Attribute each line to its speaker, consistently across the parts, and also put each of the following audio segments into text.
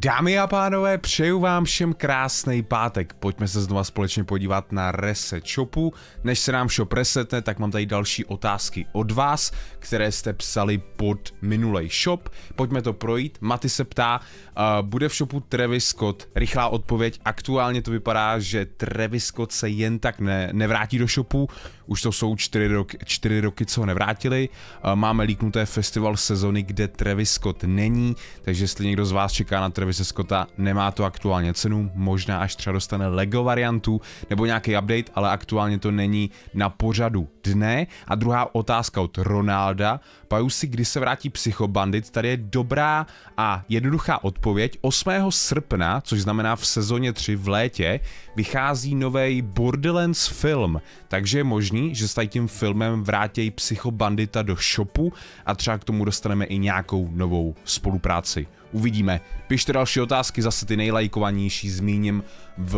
Speaker 1: Dámy a pánové, přeju vám všem krásný pátek. Pojďme se znova společně podívat na Reset Shopu. Než se nám shop resetne, tak mám tady další otázky od vás, které jste psali pod minulej shop. Pojďme to projít. Maty se ptá, uh, bude v shopu Travis Scott? Rychlá odpověď. Aktuálně to vypadá, že Travis Scott se jen tak ne, nevrátí do shopu. Už to jsou čtyři, rok, čtyři roky, co ho nevrátili. Uh, máme líknuté festival sezony, kde Travis Scott není, takže jestli někdo z vás čeká na Travis Travis Scotta, nemá to aktuálně cenu, možná až třeba dostane Lego variantu nebo nějaký update, ale aktuálně to není na pořadu dne. A druhá otázka od Ronalda, paju si, kdy se vrátí Psychobandit, tady je dobrá a jednoduchá odpověď. 8. srpna, což znamená v sezóně 3 v létě, vychází nový Borderlands film, takže je možný, že s tím filmem vrátějí Psychobandita do shopu a třeba k tomu dostaneme i nějakou novou spolupráci uvidíme. Pište další otázky, zase ty nejlajkovanější zmíním v,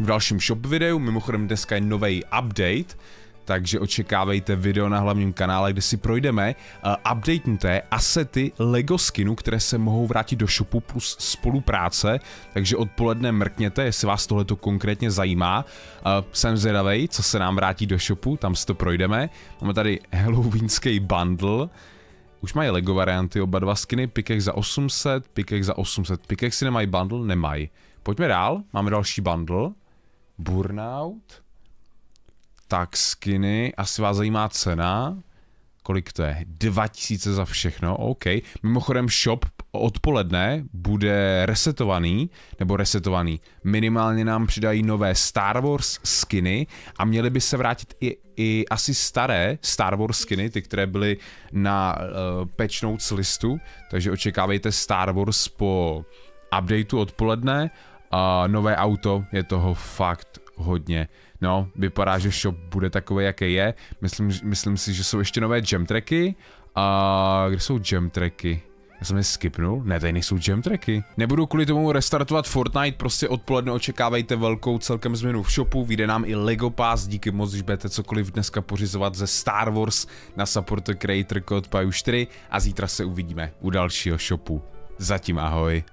Speaker 1: v dalším shop videu. Mimochodem dneska je nový update, takže očekávejte video na hlavním kanále, kde si projdeme uh, updatenuté asety LEGO skinu, které se mohou vrátit do shopu plus spolupráce, takže odpoledne mrkněte, jestli vás tohleto konkrétně zajímá. Uh, jsem zvědavej, co se nám vrátí do shopu, tam si to projdeme. Máme tady Halloweenský bundle, už mají LEGO varianty, oba dva skiny, pikek za 800, pikek za 800, pikek si nemají bundle, nemají. Pojďme dál, máme další bundle. Burnout. Tak skiny, asi vás zajímá cena. Kolik to je? 2000 za všechno, OK. Mimochodem shop odpoledne bude resetovaný, nebo resetovaný. Minimálně nám přidají nové Star Wars skiny a měly by se vrátit i, i asi staré Star Wars skiny, ty, které byly na uh, patch notes listu, takže očekávejte Star Wars po updateu odpoledne. Uh, nové auto, je toho fakt hodně. No, vypadá, že shop bude takový, jaký je. Myslím, myslím si, že jsou ještě nové jam tracky. A uh, kde jsou jam tracky? Já jsem je skipnul? Ne, tady nejsou jam tracky. Nebudu kvůli tomu restartovat Fortnite, prostě odpoledne očekávejte velkou celkem změnu v shopu, vyjde nám i Lego Pass, díky moc, když budete cokoliv dneska pořizovat ze Star Wars na support creator code PAJU4 a zítra se uvidíme u dalšího shopu. Zatím ahoj.